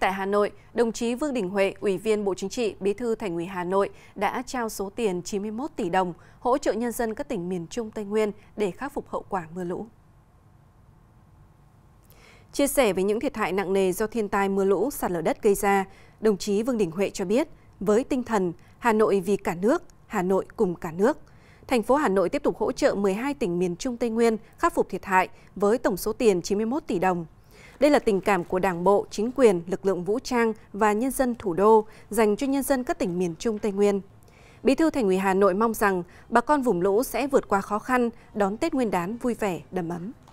Tại Hà Nội, đồng chí Vương Đình Huệ, Ủy viên Bộ Chính trị, Bí thư Thành ủy Hà Nội đã trao số tiền 91 tỷ đồng hỗ trợ nhân dân các tỉnh miền Trung Tây Nguyên để khắc phục hậu quả mưa lũ. Chia sẻ về những thiệt hại nặng nề do thiên tai mưa lũ sạt lở đất gây ra, đồng chí Vương Đình Huệ cho biết, với tinh thần Hà Nội vì cả nước, Hà Nội cùng cả nước, thành phố Hà Nội tiếp tục hỗ trợ 12 tỉnh miền Trung Tây Nguyên khắc phục thiệt hại với tổng số tiền 91 tỷ đồng. Đây là tình cảm của Đảng bộ, chính quyền, lực lượng vũ trang và nhân dân thủ đô dành cho nhân dân các tỉnh miền Trung Tây Nguyên. Bí thư Thành ủy Hà Nội mong rằng bà con vùng lũ sẽ vượt qua khó khăn, đón Tết Nguyên đán vui vẻ, đầm ấm.